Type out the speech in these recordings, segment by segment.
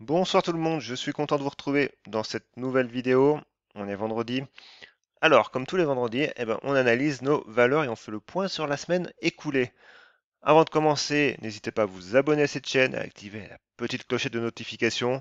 Bonsoir tout le monde, je suis content de vous retrouver dans cette nouvelle vidéo. On est vendredi. Alors, comme tous les vendredis, eh ben, on analyse nos valeurs et on fait le point sur la semaine écoulée. Avant de commencer, n'hésitez pas à vous abonner à cette chaîne, à activer la petite clochette de notification.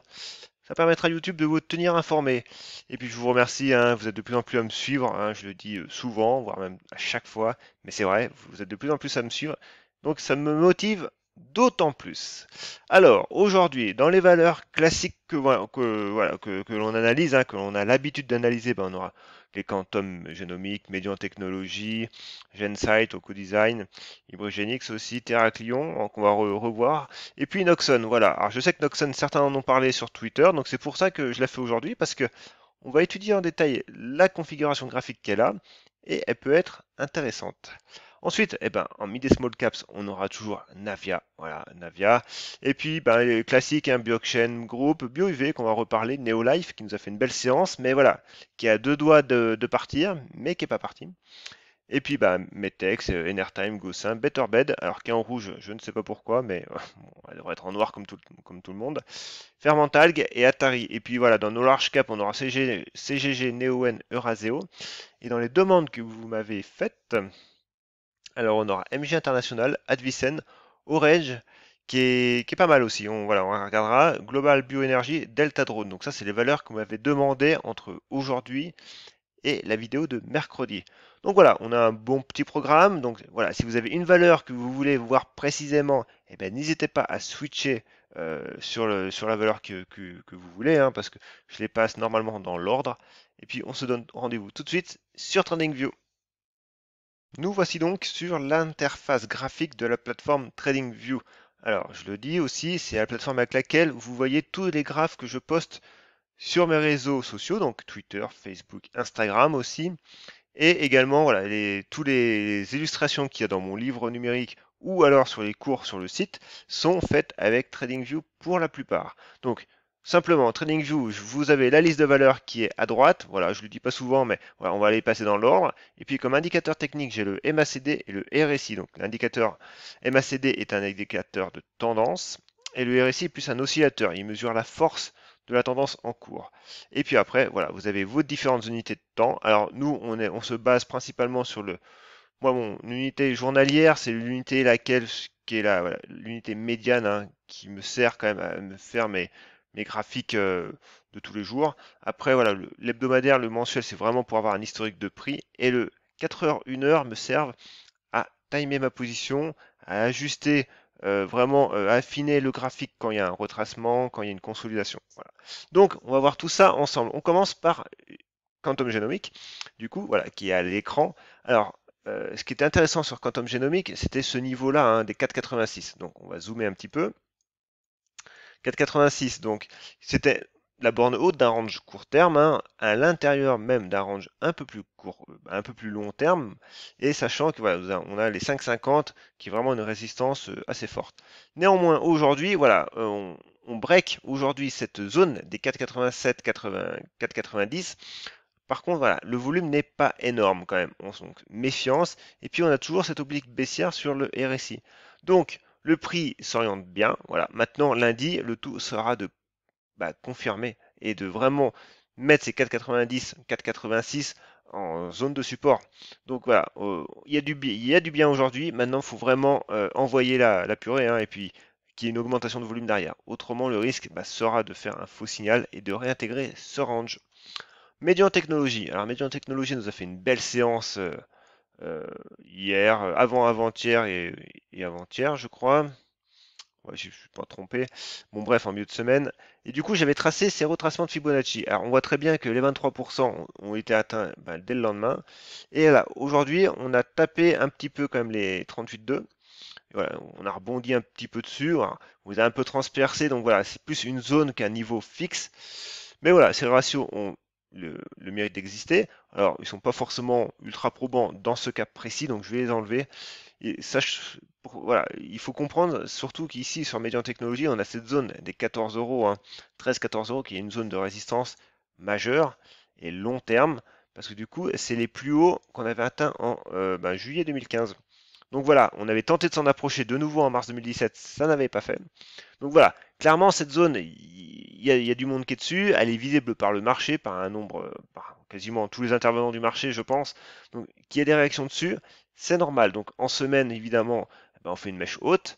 Ça permettra à YouTube de vous tenir informé. Et puis je vous remercie, hein, vous êtes de plus en plus à me suivre, hein, je le dis euh, souvent, voire même à chaque fois, mais c'est vrai, vous êtes de plus en plus à me suivre. Donc ça me motive d'autant plus. Alors, aujourd'hui, dans les valeurs classiques que, l'on analyse, hein, que l'on a l'habitude d'analyser, ben, on aura les quantum génomiques, Median Technology, GenSight, Design, Hybrigenics aussi, Terraclion, hein, qu'on va revoir, et puis Noxon, voilà. Alors, je sais que Noxon, certains en ont parlé sur Twitter, donc c'est pour ça que je la fais aujourd'hui, parce que on va étudier en détail la configuration graphique qu'elle a, et elle peut être intéressante. Ensuite, eh ben, en mid et small caps, on aura toujours Navia. Voilà, Navia. Et puis, ben, les classique, hein, Biochain Group, BioUV, qu'on va reparler, Neolife, qui nous a fait une belle séance, mais voilà, qui a deux doigts de, partir, mais qui n'est pas parti. Et puis ben, Metex, euh, Enertime, Gossin, Betterbed, alors qui est en rouge, je ne sais pas pourquoi, mais elle devrait être en noir comme tout, comme tout le monde. Fermentalg et Atari. Et puis voilà, dans nos large caps, on aura CGG, NeoN, Euraseo. Et dans les demandes que vous m'avez faites, alors on aura MG International, Advisen, OREG qui est, pas mal aussi. On, voilà, on regardera Global Bioénergie, Delta Drone. Donc ça, c'est les valeurs qu'on m'avait demandé entre aujourd'hui et la vidéo de mercredi. Donc voilà, on a un bon petit programme. Donc voilà, si vous avez une valeur que vous voulez voir précisément, eh ben, n'hésitez pas à switcher euh, sur, la valeur que, vous voulez, hein, parce que je les passe normalement dans l'ordre. Et puis on se donne rendez-vous tout de suite sur View. Nous voici donc sur l'interface graphique de la plateforme TradingView. Alors, je le dis aussi, c'est la plateforme avec laquelle vous voyez tous les graphes que je poste sur mes réseaux sociaux, donc Twitter, Facebook, Instagram aussi, et également voilà, les, toutes les illustrations qu'il y a dans mon livre numérique ou alors sur les cours sur le site sont faites avec TradingView pour la plupart. Donc, Simplement, TradingView, vous avez la liste de valeurs qui est à droite. Voilà, je ne le dis pas souvent, mais on va aller passer dans l'ordre. Et puis, comme indicateur technique, j'ai le MACD et le RSI. Donc, l'indicateur MACD est un indicateur de tendance et le RSI est plus un oscillateur. Il mesure la force de la tendance en cours. Et puis après, voilà, vous avez vos différentes unités de temps. Alors, nous, on, se base principalement sur le. Moi, mon unité journalière, c'est l'unité laquelle qui est l'unité médiane hein, qui me sert quand même à me faire mes mes graphiques euh, de tous les jours. Après, voilà, l'hebdomadaire, le, mensuel, c'est vraiment pour avoir un historique de prix. Et le 4 heures, 1 heure me servent à timer ma position, à ajuster euh, vraiment euh, affiner le graphique quand il y a un retracement, quand il y a une consolidation. Donc on va voir tout ça ensemble. On commence par Quantum Genomic. du coup, voilà, qui est à l'écran. Alors, ce qui était intéressant sur Quantum Genomic, c'était ce niveau-là, hein, des 4,86. Donc on va zoomer un petit peu. 4,86. Donc c'était la borne haute d'un range court terme hein, à l'intérieur même d'un range un peu plus court, un peu plus long terme, et sachant que voilà, on a les 5,50 qui est vraiment une résistance euh, assez forte. Néanmoins, aujourd'hui, voilà, euh, on, break aujourd'hui cette zone des 4,87, 4,90. Par contre, voilà, le volume n'est pas énorme quand même. On donc méfiance. Et puis on a toujours cette oblique baissière sur le RSI. Donc, le prix s'oriente bien. Voilà. Maintenant, lundi, le tout sera de bah, confirmer et de vraiment mettre ces 4,90, 4,86 en zone de support. Donc voilà, il y, a du bien aujourd'hui. Maintenant, il faut vraiment euh, envoyer la, purée hein, et puis qu'il y ait une augmentation de volume derrière. Autrement, le risque bah, sera de faire un faux signal et de réintégrer ce range. Médian Technologie. Alors, Médian Technologie nous a fait une belle séance. Euh, euh, hier, euh, avant avant-hier et, avant-hier, je crois. Ouais, je ne suis pas trompé. Bon bref, en milieu de semaine. Et du coup, j'avais tracé ces retracements de Fibonacci. Alors on voit très bien que les 23% ont été atteints ben, dès le lendemain. Et là, aujourd'hui, on a tapé un petit peu quand même les 38,2. Voilà, on a rebondi un petit peu dessus, on a un peu transpercé, donc voilà, c'est plus une zone qu'un niveau fixe. Mais voilà, ces ratios ratio le, mérite d'exister. Alors, ils ne sont pas forcément ultra probants dans ce cas précis, donc je vais les enlever. Et voilà, il faut comprendre surtout qu'ici, sur Median Technologies, on a cette zone des 14 euros, 13-14 hein. euros, qui est une zone de résistance majeure et long terme, parce que du coup, c'est les plus hauts qu'on avait atteints en euh, ben, juillet 2015. Donc voilà, on avait tenté de s'en approcher de nouveau en mars 2017, ça n'avait pas fait. Donc voilà, clairement cette zone, il y, a du monde qui est dessus, elle est visible par le marché, par un nombre, euh, par quasiment tous les intervenants du marché, je pense. Donc qu'il y des réactions dessus, c'est normal. Donc en semaine, évidemment, eh ben, on fait une mèche haute.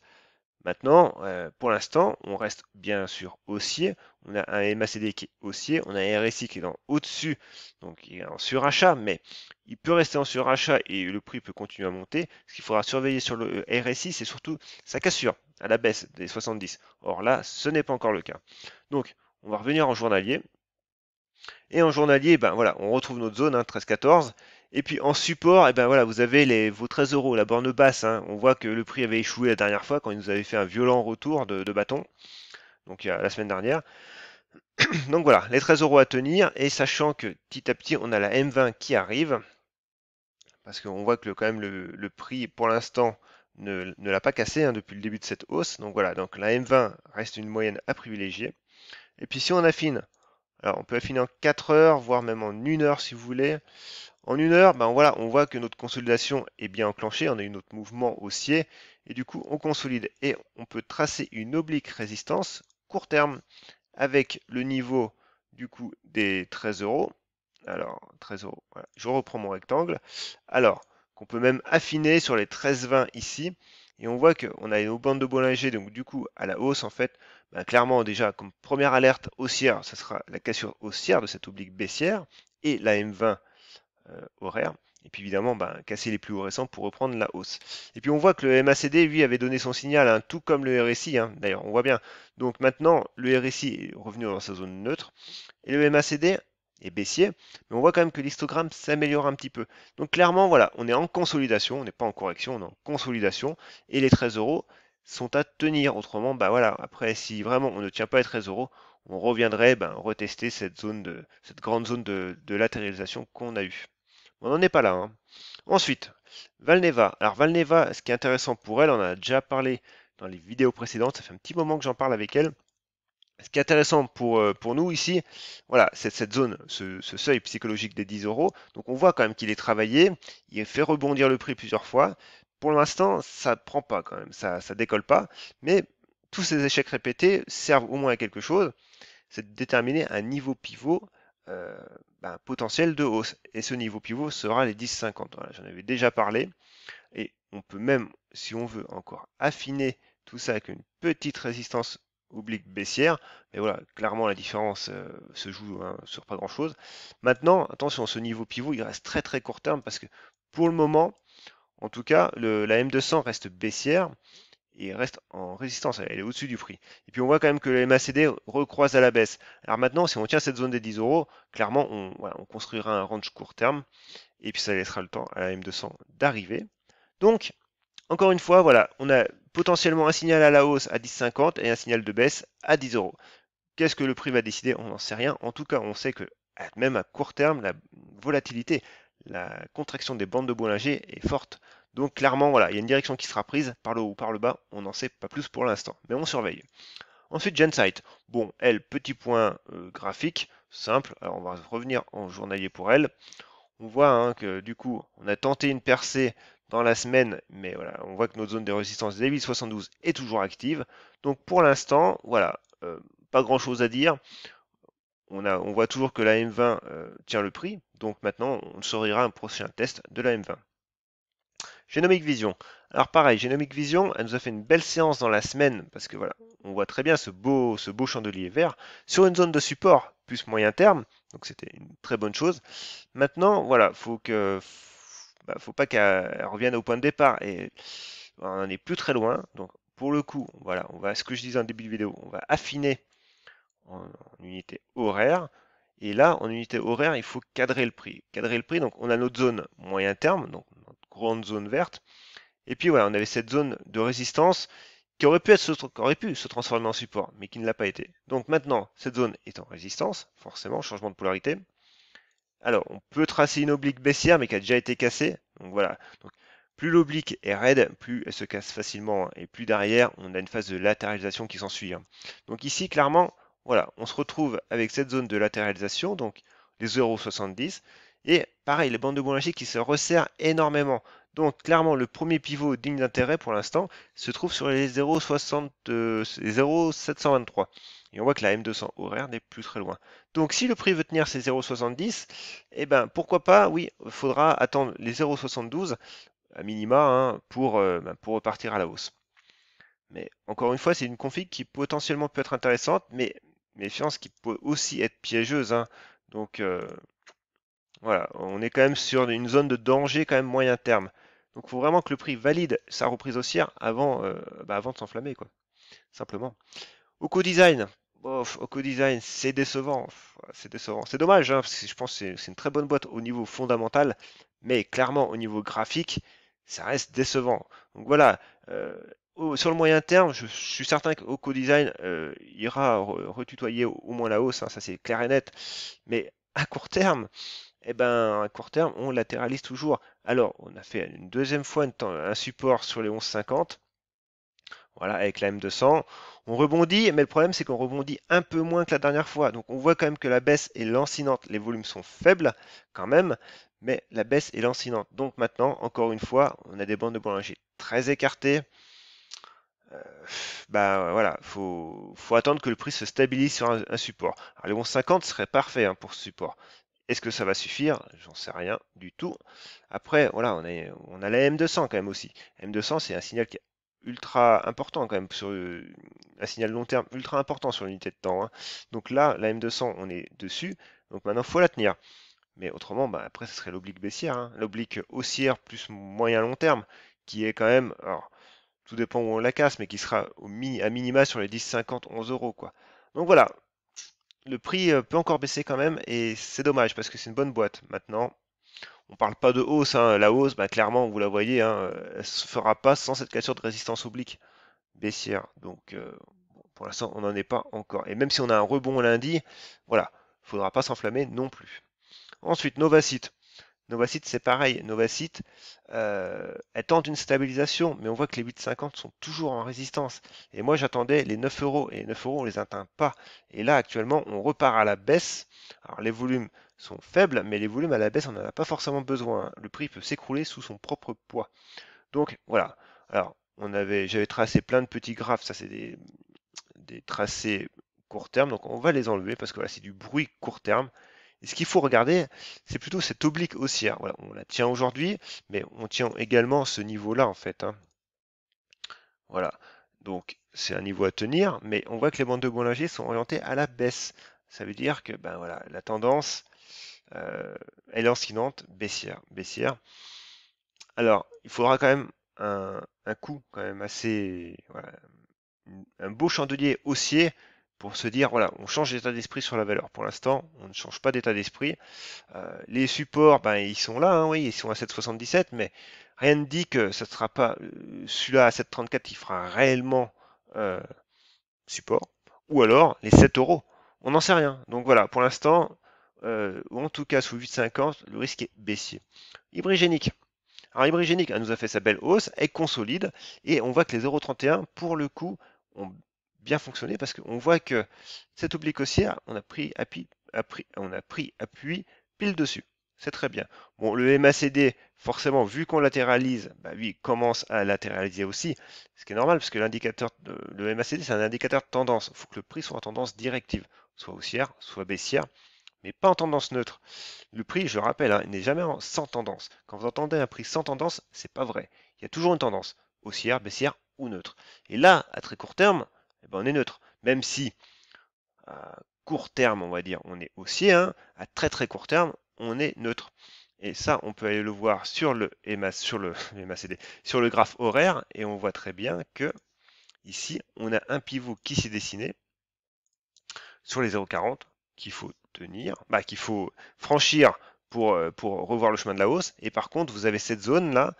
Maintenant, euh, pour l'instant, on reste bien sûr haussier. On a un MACD qui est haussier, on a un RSI qui est au-dessus, donc il est en surachat, mais il peut rester en surachat et le prix peut continuer à monter. Ce qu'il faudra surveiller sur le euh, RSI, c'est surtout sa cassure à la baisse des 70. Or là, ce n'est pas encore le cas. Donc, on va revenir en journalier. Et en journalier, ben voilà, on retrouve notre zone hein, 13-14 et puis en support, et eh ben voilà, vous avez les, vos 13 euros, la borne basse. Hein. On voit que le prix avait échoué la dernière fois quand il nous avait fait un violent retour de, bâton, donc la semaine dernière. donc voilà, les 13 euros à tenir, et sachant que petit à petit on a la M20 qui arrive, parce qu'on voit que le, quand même le, le prix pour l'instant ne, ne l'a pas cassé hein, depuis le début de cette hausse. Donc voilà, donc la M20 reste une moyenne à privilégier. Et puis si on affine, alors on peut affiner en 4 heures, voire même en 1 heure si vous voulez. En une heure, ben voilà, on voit que notre consolidation est bien enclenchée, on a eu notre mouvement haussier, et du coup on consolide et on peut tracer une oblique résistance court terme avec le niveau du coup des 13 euros. Alors 13 euros, voilà. je reprends mon rectangle. Alors qu'on peut même affiner sur les 13,20 ici, et on voit qu'on a nos bande de Bollinger, donc du coup à la hausse en fait, ben, clairement déjà comme première alerte haussière, ce sera la cassure haussière de cette oblique baissière, et la M20 euh, horaire. Et puis évidemment, ben, casser les plus hauts récents pour reprendre la hausse. Et puis on voit que le MACD, lui, avait donné son signal, hein, tout comme le RSI, hein. d'ailleurs, on voit bien. Donc maintenant, le RSI est revenu dans sa zone neutre, et le MACD est baissier, mais on voit quand même que l'histogramme s'améliore un petit peu. Donc clairement, voilà, on est en consolidation, on n'est pas en correction, on est en consolidation, et les 13 euros sont à tenir. Autrement, ben, voilà, après, si vraiment on ne tient pas les 13 euros, on reviendrait ben, retester cette, zone de, cette grande zone de, de latéralisation qu'on a eue. On n'en est pas là. Hein. Ensuite, Valneva. Alors Valneva, ce qui est intéressant pour elle, on en a déjà parlé dans les vidéos précédentes, ça fait un petit moment que j'en parle avec elle. Ce qui est intéressant pour, euh, pour nous ici, voilà, c'est cette zone, ce, seuil psychologique des 10 euros. Donc on voit quand même qu'il est travaillé, il fait rebondir le prix plusieurs fois. Pour l'instant, ça ne prend pas quand même, ça ne décolle pas. Mais tous ces échecs répétés servent au moins à quelque chose, c'est de déterminer un niveau pivot euh, ben, potentiel de hausse. Et ce niveau pivot sera les 10,50. Voilà, J'en avais déjà parlé. Et on peut même, si on veut encore affiner tout ça avec une petite résistance oblique baissière. Mais voilà, clairement la différence euh, se joue hein, sur pas grand chose. Maintenant, attention, ce niveau pivot, il reste très très court terme parce que pour le moment, en tout cas, la M200 reste baissière il reste en résistance, elle est au-dessus du prix. Et puis on voit quand même que le MACD recroise à la baisse. Alors maintenant, si on tient cette zone des 10 euros, clairement, on, construira un range court terme, et puis ça laissera le temps à la M200 d'arriver. Donc, encore une fois, voilà, on a potentiellement un signal à la hausse à 10,50 et un signal de baisse à 10 euros. Qu'est-ce que le prix va décider On n'en sait rien. En tout cas, on sait que même à court terme, la volatilité, la contraction des bandes de Bollinger est forte. Donc clairement, voilà, il y a une direction qui sera prise par le haut ou par le bas, on n'en sait pas plus pour l'instant, mais on surveille. Ensuite, GenSight. Bon, elle, petit point euh, graphique, simple. Alors, on va revenir en journalier pour elle. On voit hein, que du coup, on a tenté une percée dans la semaine, mais voilà, on voit que notre zone de résistance des 72 est toujours active. Donc pour l'instant, voilà, euh, pas grand chose à dire. On, a, on voit toujours que la M20 euh, tient le prix, donc maintenant on saurira un prochain test de la M20. Genomic Vision. Alors pareil, Genomic Vision, elle nous a fait une belle séance dans la semaine, parce que voilà, on voit très bien ce beau, ce beau chandelier vert, sur une zone de support, plus moyen terme, donc c'était une très bonne chose. Maintenant, voilà, faut que... Bah, faut pas qu'elle revienne au point de départ, et on n'est plus très loin, donc pour le coup, voilà, on va, ce que je disais en début de vidéo, on va affiner en, unité horaire, et là, en unité horaire, il faut cadrer le prix. Cadrer le prix, donc on a notre zone moyen terme, donc zone verte. Et puis voilà on avait cette zone de résistance qui aurait pu, être qui aurait pu se transformer en support, mais qui ne l'a pas été. Donc maintenant, cette zone est en résistance, forcément, changement de polarité. Alors, on peut tracer une oblique baissière, mais qui a déjà été cassée. Donc voilà. Donc, plus l'oblique est raide, plus elle se casse facilement. Hein, et plus derrière, on a une phase de latéralisation qui s'ensuit. Hein. Donc ici, clairement, voilà, on se retrouve avec cette zone de latéralisation, donc les 0,70. Et pareil, les bandes de Boulanger qui se resserrent énormément. Donc clairement, le premier pivot digne d'intérêt pour l'instant se trouve sur les 0,723. Euh, Et on voit que la M200 horaire n'est plus très loin. Donc si le prix veut tenir ses 0,70, eh ben pourquoi pas, oui, il faudra attendre les 0,72 à minima hein, pour, euh, ben, pour repartir à la hausse. Mais encore une fois, c'est une config qui potentiellement peut être intéressante, mais méfiance qui peut aussi être piégeuse. Hein. Donc euh, voilà, on est quand même sur une zone de danger quand même moyen terme. Donc il faut vraiment que le prix valide sa reprise haussière avant, euh, bah avant de s'enflammer, quoi. Simplement. Oco Design, bof, Oco Design, c'est décevant. C'est décevant. C'est dommage, hein, parce que je pense que c'est une très bonne boîte au niveau fondamental, mais clairement au niveau graphique, ça reste décevant. Donc voilà, euh, sur le moyen terme, je, suis certain que Design euh, ira retutoyer au, moins la hausse, hein, ça c'est clair et net. Mais à court terme, eh ben, à court terme, on latéralise toujours. Alors, on a fait une deuxième fois un support sur les 11,50. Voilà, avec la M200. On rebondit, mais le problème, c'est qu'on rebondit un peu moins que la dernière fois. Donc, on voit quand même que la baisse est lancinante. Les volumes sont faibles, quand même, mais la baisse est lancinante. Donc, maintenant, encore une fois, on a des bandes de Bollinger très écartées. Euh, bah voilà, faut, faut attendre que le prix se stabilise sur un, support. Alors les 11,50 serait parfait pour ce support. Est-ce que ça va suffire J'en sais rien du tout. Après, voilà, on a, la M200 quand même aussi. M200, c'est un signal qui est ultra important quand même, sur un signal long terme ultra important sur l'unité de temps. Hein. Donc là, la M200, on est dessus. Donc maintenant, il faut la tenir. Mais autrement, bah, après, ce serait l'oblique baissière, hein. l'oblique haussière plus moyen long terme, qui est quand même, alors, tout dépend où on la casse, mais qui sera à minima sur les 10, 50, 11 euros. Quoi. Donc voilà, le prix euh, peut encore baisser quand même et c'est dommage parce que c'est une bonne boîte. Maintenant, on ne parle pas de hausse. Hein. La hausse, bah, clairement, vous la voyez, hein, elle ne se fera pas sans cette cassure de résistance oblique baissière. Donc, euh, pour l'instant, on n'en est pas encore. Et même si on a un rebond lundi, voilà, faudra pas s'enflammer non plus. Ensuite, Novacite. Novacite, c'est pareil. Novacite, euh, elle une stabilisation, mais on voit que les 8,50 sont toujours en résistance. Et moi, j'attendais les 9 euros, et les 9 euros, on les atteint pas. Et là, actuellement, on repart à la baisse. Alors, les volumes sont faibles, mais les volumes à la baisse, on n'en a pas forcément besoin. Hein. Le prix peut s'écrouler sous son propre poids. Donc, voilà. Alors, on avait, j'avais tracé plein de petits graphes. Ça, c'est des, tracés court terme. Donc, on va les enlever parce que c'est du bruit court terme ce qu'il faut regarder, c'est plutôt cette oblique haussière. Hein. on la tient aujourd'hui, mais on tient également ce niveau-là, en fait. Hein. Voilà. Donc, c'est un niveau à tenir, mais on voit que les bandes de Bollinger sont orientées à la baisse. Ça veut dire que ben voilà, la tendance, euh, est lancinante, baissière, baissière. Alors, il faudra quand même un, coup quand même assez, un beau chandelier haussier pour se dire, voilà, on change d'état d'esprit sur la valeur. Pour l'instant, on ne change pas d'état d'esprit. Euh, les supports, ben, ils sont là, hein, oui, ils sont à 7,77, mais rien ne dit que ce ne sera pas euh, celui-là à 7,34 qui fera réellement euh, support, ou alors les 7 euros. On n'en sait rien. Donc voilà, pour l'instant, ou en tout cas sous 8,50, le risque est baissier. Hybrigénique. Alors Hybrigénique elle nous a fait sa belle hausse, elle consolide, et on voit que les 0,31, pour le coup, ont bien fonctionné parce qu'on voit que cette oblique haussière, on a pris, appui, on a pris appui pile dessus. C'est très bien. Bon, le MACD, forcément, vu qu'on latéralise, bah oui commence à latéraliser aussi, ce qui est normal parce que l'indicateur, le MACD, c'est un indicateur de tendance. Il faut que le prix soit en tendance directive, soit haussière, soit baissière, mais pas en tendance neutre. Le prix, je le rappelle, hein, il n'est jamais sans tendance. Quand vous entendez un prix sans tendance, c'est pas vrai. Il y a toujours une tendance, haussière, baissière ou neutre. Et là, à très court terme, eh ben, on est neutre. Même si à court terme, on va dire, on est haussier, hein, à très très court terme, on est neutre. Et ça, on peut aller le voir sur le, sur le, sur le graphe horaire, et on voit très bien que ici, on a un pivot qui s'est dessiné sur les 0,40 qu'il faut tenir, bah, qu'il faut franchir pour, euh, pour revoir le chemin de la hausse. Et par contre, vous avez cette zone-là,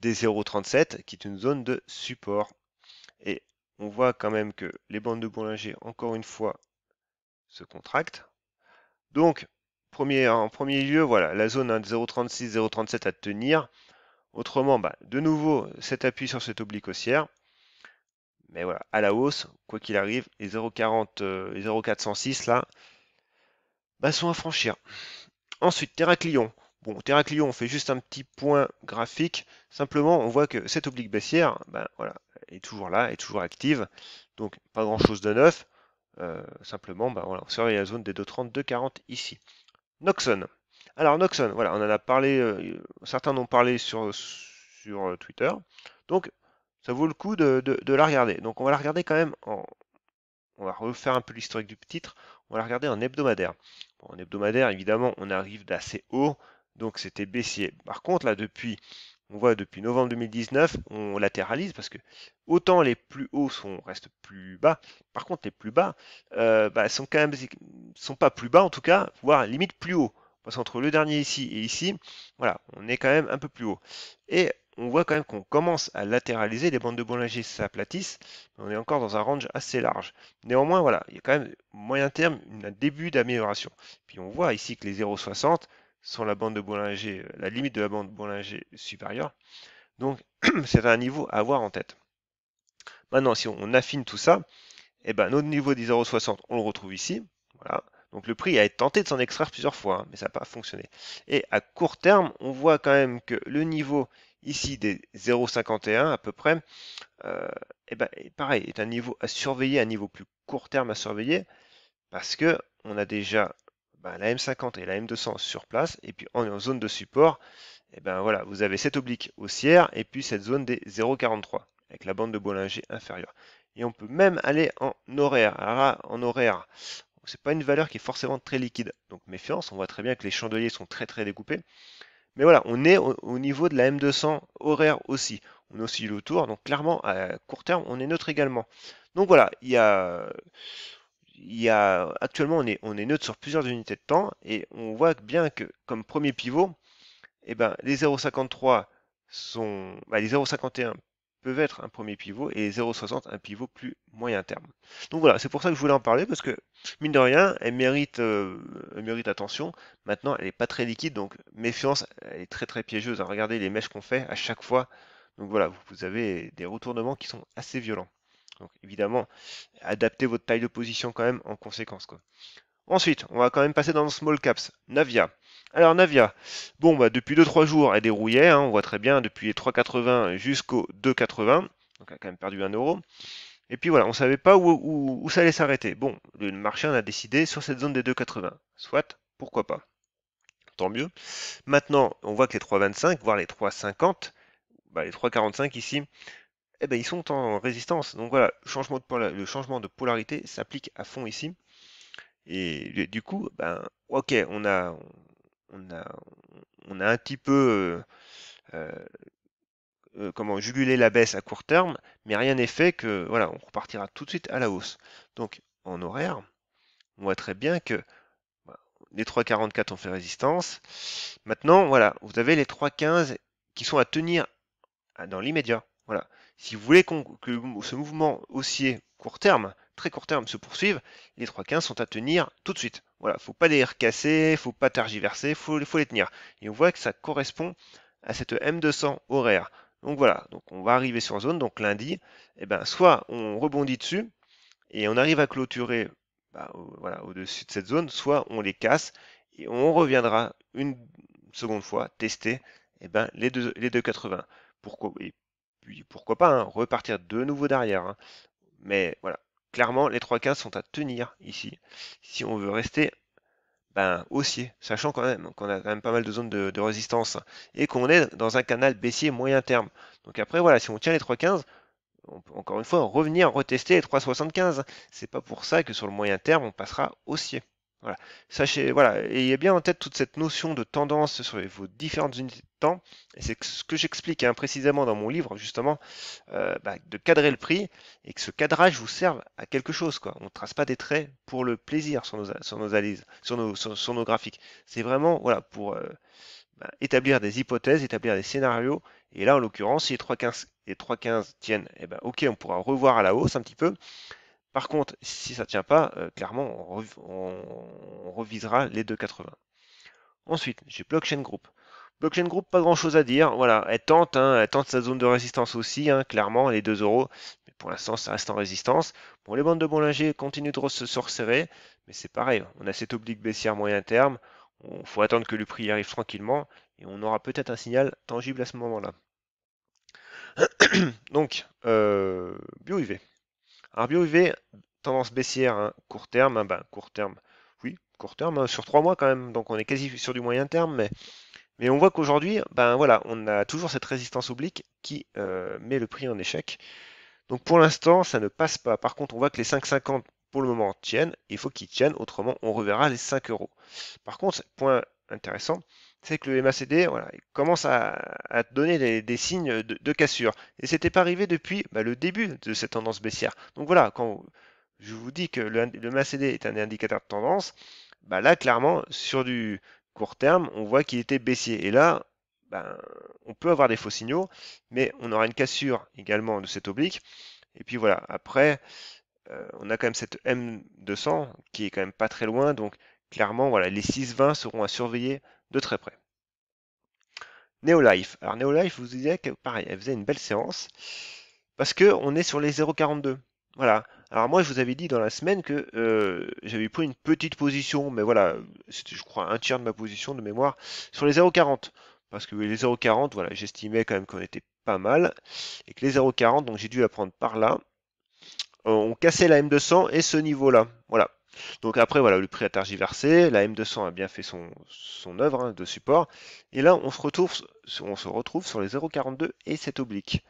des 0,37, qui est une zone de support. Et on voit quand même que les bandes de Bollinger, encore une fois, se contractent. Donc, premier, en premier lieu, voilà, la zone de 0,36-0,37 à tenir. Autrement, bah, de nouveau, cet appui sur cette oblique haussière. Mais voilà, à la hausse, quoi qu'il arrive, les 0,40, 0,406 euh, là, bah, sont à franchir. Ensuite, Terraclion. Bon, Terraclion, on fait juste un petit point graphique. Simplement, on voit que cette oblique baissière, ben voilà, est toujours là, est toujours active. Donc pas grand chose de neuf. Euh, simplement, bah, voilà, on surveille la zone des 2,30, 2,40 ici. Noxon. Alors Noxon, voilà, on en a parlé, euh, certains certains ont parlé sur, sur euh, Twitter. Donc ça vaut le coup de, la regarder. Donc on va la regarder quand même en. On va refaire un peu l'historique du titre. On va la regarder en hebdomadaire. en hebdomadaire, évidemment, on arrive d'assez haut. Donc c'était baissier. Par contre, là, depuis on voit depuis novembre 2019, on latéralise parce que autant les plus hauts sont, restent plus bas, par contre les plus bas euh, bah, sont quand même sont pas plus bas en tout cas, voire limite plus haut. Parce qu'entre le dernier ici et ici, voilà, on est quand même un peu plus haut. Et on voit quand même qu'on commence à latéraliser, les bandes de Bollinger s'aplatissent, on est encore dans un range assez large. Néanmoins, voilà, il y a quand même moyen terme un début d'amélioration. Puis on voit ici que les 0,60, sur la bande de Bollinger, euh, la limite de la bande Bollinger supérieure. Donc c'est un niveau à avoir en tête. Maintenant, si on affine tout ça, eh ben, notre niveau des 0,60, on le retrouve ici. Voilà. Donc le prix a été tenté de s'en extraire plusieurs fois, hein, mais ça n'a pas fonctionné. Et à court terme, on voit quand même que le niveau ici des 0,51 à peu près, euh, eh ben, pareil, est un niveau à surveiller, un niveau plus court terme à surveiller, parce que a déjà ben, la M50 et la M200 sur place, et puis en, en zone de support, et eh ben voilà, vous avez cette oblique haussière et puis cette zone des 0,43 avec la bande de Bollinger inférieure. Et on peut même aller en horaire. Alors en horaire, c'est pas une valeur qui est forcément très liquide, donc méfiance. On voit très bien que les chandeliers sont très très découpés. Mais voilà, on est au niveau de la M200 horaire aussi. On oscille autour, donc clairement à court terme, on est neutre également. Donc voilà, il y a y a, actuellement, on est, neutre sur plusieurs unités de temps et on voit bien que, comme premier pivot, eh ben, les 0,53 sont. Bah, les 0,51 peuvent être un premier pivot et les 0,60 un pivot plus moyen terme. Donc voilà, c'est pour ça que je voulais en parler parce que, mine de rien, elle mérite, euh, elle mérite attention. Maintenant, elle n'est pas très liquide donc méfiance, elle est très très piégeuse. Regardez les mèches qu'on fait à chaque fois. Donc voilà, vous avez des retournements qui sont assez violents. Donc évidemment, adaptez votre taille de position quand même en conséquence. Quoi. Ensuite, on va quand même passer dans le small caps. Navia. Alors Navia, bon bah depuis 2-3 jours, elle dérouillait, hein, on voit très bien, depuis les 3,80 jusqu'aux 2,80. Donc elle a quand même perdu 1€, euro. Et puis voilà, on ne savait pas où, ça allait s'arrêter. Bon, le marché en a décidé sur cette zone des 2,80. Soit, pourquoi pas. Tant mieux. Maintenant, on voit que les 3,25, voire les 3,50, bah, les 3,45 ici, eh ben, ils sont en résistance. Donc voilà, le changement de polarité s'applique à fond ici. Et du coup, ben, ok, on a, on a, on a un petit peu euh, euh, euh, comment jugulé la baisse à court terme, mais rien n'est fait que voilà, on repartira tout de suite à la hausse. Donc en horaire, on voit très bien que ben, les 3,44 ont fait résistance. Maintenant, voilà, vous avez les 3,15 qui sont à tenir dans l'immédiat. Voilà. Si vous voulez que ce mouvement haussier court terme, très court terme, se poursuive, les 3,15 sont à tenir tout de suite. Voilà, faut pas les recasser, faut pas tergiverser, faut, faut les tenir. Et on voit que ça correspond à cette M200 horaire. Donc voilà, donc on va arriver sur zone, donc lundi, eh ben, soit on rebondit dessus et on arrive à clôturer bah, au, voilà, au-dessus de cette zone, soit on les casse et on reviendra une seconde fois tester eh ben, les 2,80. Les Pourquoi pourquoi pas, hein, repartir de nouveau derrière. Hein. Mais voilà, clairement, les 3,15 sont à tenir ici, si on veut rester ben, haussier, sachant quand même qu'on a quand même pas mal de zones de, résistance et qu'on est dans un canal baissier moyen terme. Donc après, voilà, si on tient les 3,15, on peut encore une fois revenir retester les 3,75. C'est pas pour ça que sur le moyen terme, on passera haussier. Voilà. Sachez, voilà, ayez bien en tête toute cette notion de tendance sur vos différentes unités temps, et c'est ce que j'explique hein, précisément dans mon livre, justement, euh, bah, de cadrer le prix et que ce cadrage vous serve à quelque chose. On ne trace pas des traits pour le plaisir sur nos, sur sur nos, graphiques. C'est vraiment voilà, pour euh, bah, établir des hypothèses, établir des scénarios. Et là, en l'occurrence, si les 3.15 et tiennent, eh ben, ok, on pourra revoir à la hausse un petit peu. Par contre, si ça ne tient pas, euh, clairement, on, revisera les 2,80. Ensuite, j'ai Blockchain Group. Blockchain Group, pas grand chose à dire. Voilà, elle tente, hein, elle tente sa zone de résistance aussi, hein, clairement, les 2 euros. Mais pour l'instant, ça reste en résistance. Bon, les bandes de Bollinger continuent de se resserrer, mais c'est pareil. On a cette oblique baissière moyen terme. Il faut attendre que le prix arrive tranquillement et on aura peut-être un signal tangible à ce moment-là. Donc, euh, Bio-UV. Alors, Bio-UV, tendance baissière, hein, court terme, ben, court terme, oui, court terme, sur 3 mois quand même, donc on est quasi sur du moyen terme, mais mais on voit qu'aujourd'hui, ben voilà, on a toujours cette résistance oblique qui euh, met le prix en échec. Donc pour l'instant, ça ne passe pas. Par contre, on voit que les 5,50 pour le moment tiennent. Il faut qu'ils tiennent, autrement on reverra les 5 euros. Par contre, point intéressant, c'est que le MACD voilà, commence à, donner des, signes de, cassure. Et c'était pas arrivé depuis ben, le début de cette tendance baissière. Donc voilà, quand je vous dis que le, MACD est un indicateur de tendance, bah là clairement sur du court terme, on voit qu'il était baissier. Et là, ben, on peut avoir des faux signaux, mais on aura une cassure également de cet oblique. Et puis voilà, après, euh, on a quand même cette M200 qui est quand même pas très loin, donc clairement, voilà, les 620 seront à surveiller de très près. Neolife. Alors Neolife, vous disiez que pareil, elle faisait une belle séance parce que on est sur les 0,42. Voilà, alors moi, je vous avais dit dans la semaine que euh, j'avais pris une petite position, mais voilà, c'était je crois un tiers de ma position de mémoire, sur les 0,40. Parce que les 0,40, voilà, j'estimais quand même qu'on était pas mal. Et que les 0,40, donc j'ai dû la prendre par là. Euh, on cassait la M200 et ce niveau-là. Voilà. Donc après, voilà, le prix a tergiversé, la M200 a bien fait son, son œuvre hein, de support, et là, on se retrouve, on se retrouve sur les 0,42 et cette oblique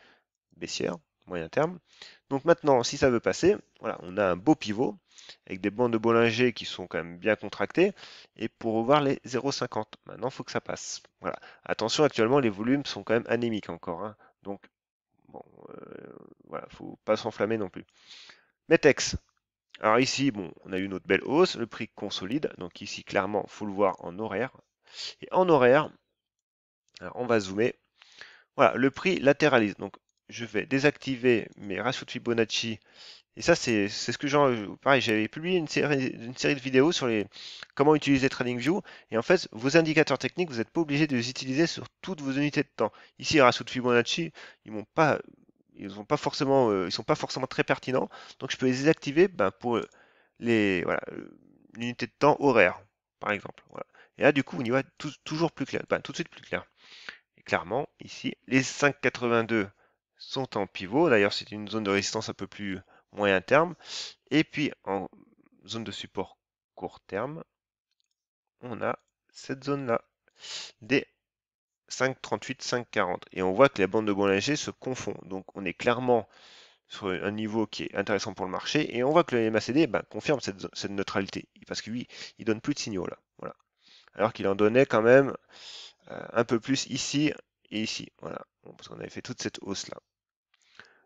baissière moyen terme. Donc maintenant, si ça veut passer, voilà, on a un beau pivot avec des bandes de Bollinger qui sont quand même bien contractées, et pour revoir les 0,50. Maintenant, il faut que ça passe. Voilà. Attention, actuellement, les volumes sont quand même anémiques encore. Hein. Donc, bon, euh, voilà, faut pas s'enflammer non plus. Metex. Alors ici, bon, on a eu notre belle hausse, le prix consolide. Donc ici, clairement, faut le voir en horaire. Et en horaire, on va zoomer. Voilà, le prix latéralise. Donc je vais désactiver mes ratios de Fibonacci. Et ça, c'est ce que j'en. Pareil, j'avais publié une série, une série de vidéos sur les comment utiliser TradingView. Et en fait, vos indicateurs techniques, vous n'êtes pas obligé de les utiliser sur toutes vos unités de temps. Ici, les ratios de Fibonacci, ils m'ont pas. Ils ne pas forcément, euh, ils sont pas forcément très pertinents, donc je peux les désactiver ben, pour les voilà, euh, l'unité de temps horaire, par exemple. Voilà. Et là, du coup, on y va tout, toujours plus clair, ben, tout de suite plus clair. Et clairement, ici, les 5,82 sont en pivot. D'ailleurs, c'est une zone de résistance un peu plus moyen terme. Et puis, en zone de support court terme, on a cette zone-là, des 5,38, 5,40. Et on voit que les bandes de Bollinger se confondent. Donc, on est clairement sur un niveau qui est intéressant pour le marché. Et on voit que le MACD ben, confirme cette, neutralité. Parce que lui, il donne plus de signaux là. Voilà. Alors qu'il en donnait quand même euh, un peu plus ici et ici, voilà, parce qu'on avait fait toute cette hausse là.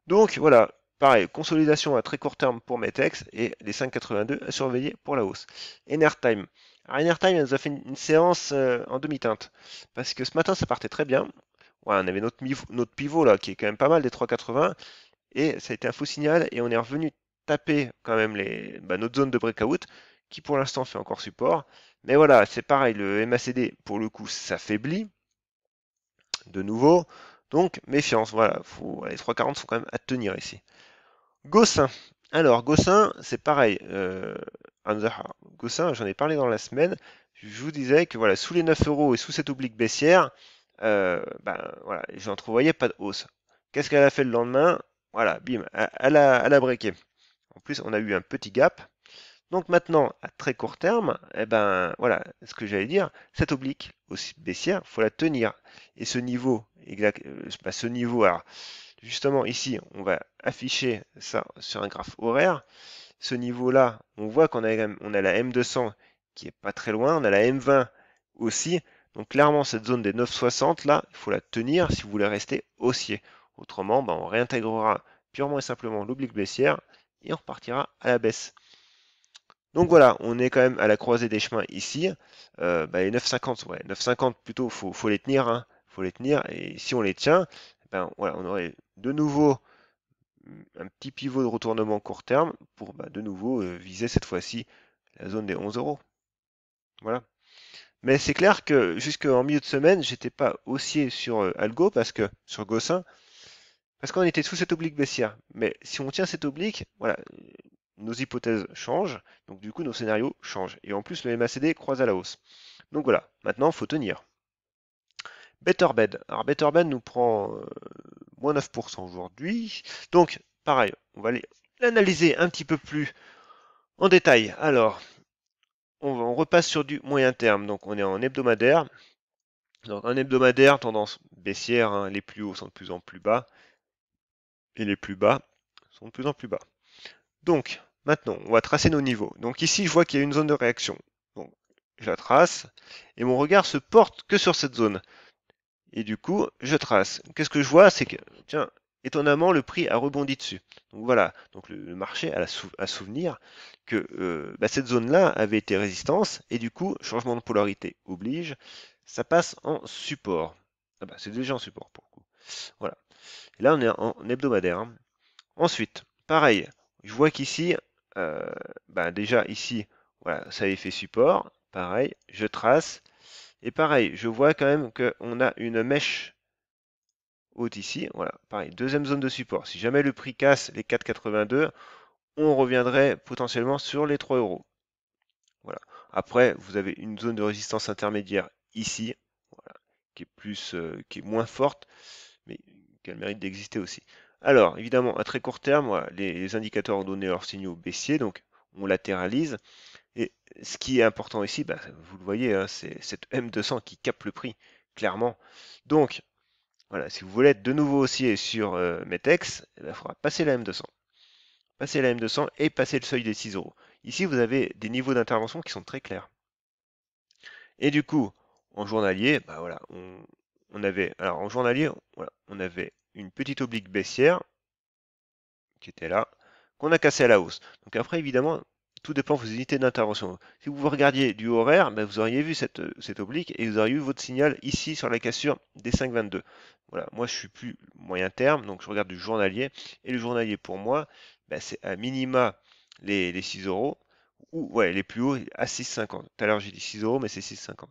Donc voilà, pareil, consolidation à très court terme pour METEX et les 5,82 à surveiller pour la hausse. Enertime. Alors Enertime, elle nous a fait une, séance euh, en demi-teinte, parce que ce matin ça partait très bien. on avait notre, notre pivot là qui est quand même pas mal des 3,80 et ça a été un faux signal et on est revenu taper quand même les, bah, notre zone de breakout qui pour l'instant fait encore support. Mais voilà, c'est pareil, le MACD pour le coup s'affaiblit de nouveau. Donc, méfiance, voilà, les 3,40 sont quand même à tenir ici. Gossin. Alors, Gossin, c'est pareil. Euh, Gossin, j'en ai parlé dans la semaine. Je vous disais que voilà, sous les 9 euros et sous cette oblique baissière, euh, ben, voilà, j'entrevoyais pas de hausse. Qu'est-ce qu'elle a fait le lendemain Voilà, bim, elle a, elle a breaké. En plus, on a eu un petit gap. Donc maintenant, à très court terme, eh ben voilà, ce que j'allais dire, cette oblique aussi baissière, faut la tenir. Et ce niveau, exact, euh, bah, ce niveau, alors justement ici, on va afficher ça sur un graphe horaire. Ce niveau-là, on voit qu'on a, on a la M200 qui est pas très loin, on a la M20 aussi. Donc clairement, cette zone des 9,60 là, il faut la tenir si vous voulez rester haussier. Autrement, ben, on réintégrera purement et simplement l'oblique baissière et on repartira à la baisse. Donc voilà, on est quand même à la croisée des chemins ici. Euh, bah, les 9,50, ouais, 9,50 plutôt, faut, faut les tenir, hein. faut les tenir. Et si on les tient, ben voilà, on aurait de nouveau un petit pivot de retournement court terme pour bah, de nouveau euh, viser cette fois-ci la zone des 11 euros. Voilà. Mais c'est clair que jusqu'en milieu de semaine, j'étais pas haussier sur euh, Algo parce que sur Gossin, parce qu'on était sous cette oblique baissière. Mais si on tient cette oblique, voilà, nos hypothèses changent, donc du coup nos scénarios changent. Et en plus le MACD croise à la hausse. Donc voilà, maintenant il faut tenir. BetterBed. Alors BetterBed nous prend euh, moins 9% aujourd'hui. Donc pareil, on va l'analyser un petit peu plus en détail. Alors, on, repasse sur du moyen terme. Donc on est en hebdomadaire. Donc en hebdomadaire, tendance baissière, hein, les plus hauts sont de plus en plus bas. Et les plus bas sont de plus en plus bas. Donc, Maintenant, on va tracer nos niveaux. Donc ici, je vois qu'il y a une zone de réaction. je la trace, et mon regard se porte que sur cette zone. Et du coup, je trace. Qu'est-ce que je vois C'est que, tiens, étonnamment, le prix a rebondi dessus. Donc voilà, donc le, marché a, la souvenir que euh, bah, cette zone-là avait été résistance, et du coup, changement de polarité oblige, ça passe en support. Ah bah, c'est déjà en support pour le coup. Voilà. Et là, on est en hebdomadaire. Hein. Ensuite, pareil, je vois qu'ici, euh, ben déjà ici, voilà, ça fait support, pareil, je trace, et pareil, je vois quand même qu'on a une mèche haute ici, voilà, pareil, deuxième zone de support. Si jamais le prix casse les 4,82, on reviendrait potentiellement sur les 3 euros. Voilà. Après, vous avez une zone de résistance intermédiaire ici, qui est plus, euh, qui est moins forte, mais qui a le mérite d'exister aussi. Alors, évidemment, à très court terme, les, indicateurs ont donné leurs signaux baissiers, donc on latéralise. Et ce qui est important ici, bah, vous le voyez, hein, c'est cette M200 qui capte le prix, clairement. Donc, voilà, si vous voulez être de nouveau haussier sur euh, Metex, eh ben, il faudra passer la M200. Passer la M200 et passer le seuil des 6 euros. Ici, vous avez des niveaux d'intervention qui sont très clairs. Et du coup, en journalier, bah, voilà, on, on, avait, alors en journalier, voilà, on avait une petite oblique baissière qui était là, qu'on a cassé à la hausse. Donc après, évidemment, tout dépend de vos unités d'intervention. Si vous regardiez du horaire, ben vous auriez vu cette, euh, cette, oblique et vous auriez eu votre signal ici sur la cassure des 5,22. Voilà, moi je suis plus moyen terme, donc je regarde du journalier. Et le journalier pour moi, ben, c'est à minima les, 6 euros, ou ouais, les plus hauts à 6,50. Tout à l'heure j'ai dit 6 euros, mais c'est 6,50.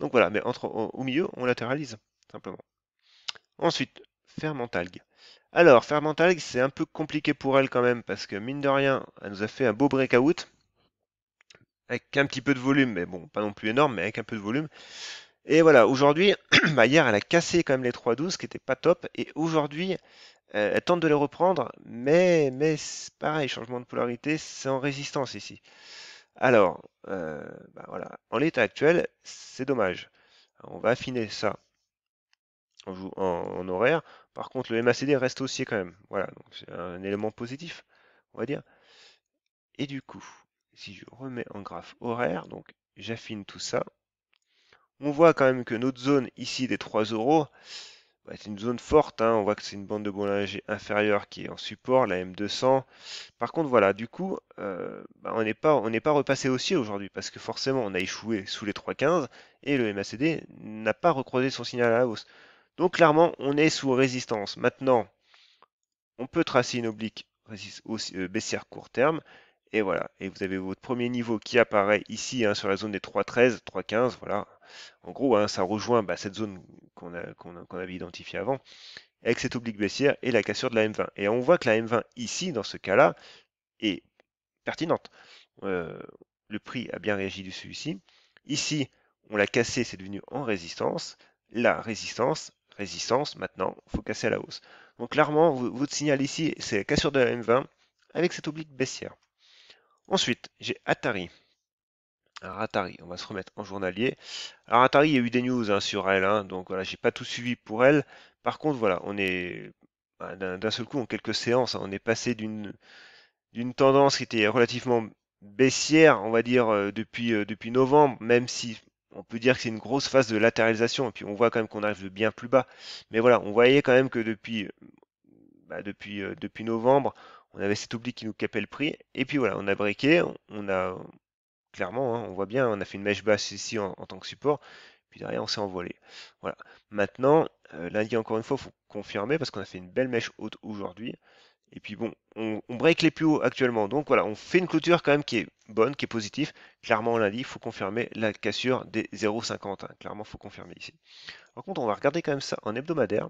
Donc voilà, mais entre, au milieu, on latéralise, simplement. Ensuite, Fermentalg. Alors, Fermentalg, c'est un peu compliqué pour elle quand même, parce que mine de rien, elle nous a fait un beau breakout, avec un petit peu de volume, mais bon, pas non plus énorme, mais avec un peu de volume. Et voilà, aujourd'hui, bah, hier, elle a cassé quand même les 312 qui n'était pas top, et aujourd'hui, euh, elle tente de les reprendre, mais, mais pareil, changement de polarité, c'est en résistance ici. Alors, euh, bah, voilà, en l'état actuel, c'est dommage. On va affiner ça en, horaire. Par contre, le MACD reste haussier quand même. Voilà, donc c'est un élément positif, on va dire. Et du coup, si je remets en graphe horaire, donc j'affine tout ça, on voit quand même que notre zone ici des 3 euros, bah, c'est une zone forte. Hein. On voit que c'est une bande de Bollinger inférieure qui est en support, la M200. Par contre, voilà, du coup, euh, bah, on n'est pas, pas repassé haussier aujourd'hui parce que forcément, on a échoué sous les 3,15 et le MACD n'a pas recroisé son signal à la hausse. Donc clairement, on est sous résistance. Maintenant, on peut tracer une oblique euh, baissière court terme. Et voilà, et vous avez votre premier niveau qui apparaît ici hein, sur la zone des 3.13, 3.15, voilà. En gros, hein, ça rejoint bah, cette zone qu'on avait identifiée avant, avec cette oblique baissière et la cassure de la M20. Et on voit que la M20 ici, dans ce cas-là, est pertinente. Euh, le prix a bien réagi dessus ici. Ici, on l'a cassé, c'est devenu en résistance. La résistance résistance, maintenant, il faut casser à la hausse. Donc clairement, votre signal ici, c'est cassure de la M20 avec cette oblique baissière. Ensuite, j'ai Atari. Alors Atari, on va se remettre en journalier. Alors Atari, il y a eu des news hein, sur elle, hein, donc voilà, j'ai pas tout suivi pour elle. Par contre, voilà, on est bah, d'un seul coup en quelques séances, hein, on est passé d'une d'une tendance qui était relativement baissière, on va dire, euh, depuis, euh, depuis novembre, même si on peut dire que c'est une grosse phase de latéralisation, et puis on voit quand même qu'on arrive de bien plus bas. Mais voilà, on voyait quand même que depuis, bah, depuis, euh, depuis novembre, on avait cet oubli qui nous capait le prix, et puis voilà, on a briqué, on, a clairement, hein, on voit bien, on a fait une mèche basse ici en, tant que support, puis derrière on s'est envolé. Voilà. Maintenant, euh, lundi encore une fois, il faut confirmer parce qu'on a fait une belle mèche haute aujourd'hui. Et puis bon, on, break les plus hauts actuellement. Donc voilà, on fait une clôture quand même qui est bonne, qui est positive. Clairement, on l'a dit, il faut confirmer la cassure des 0,50. Hein. Clairement, il faut confirmer ici. Par contre, on va regarder quand même ça en hebdomadaire.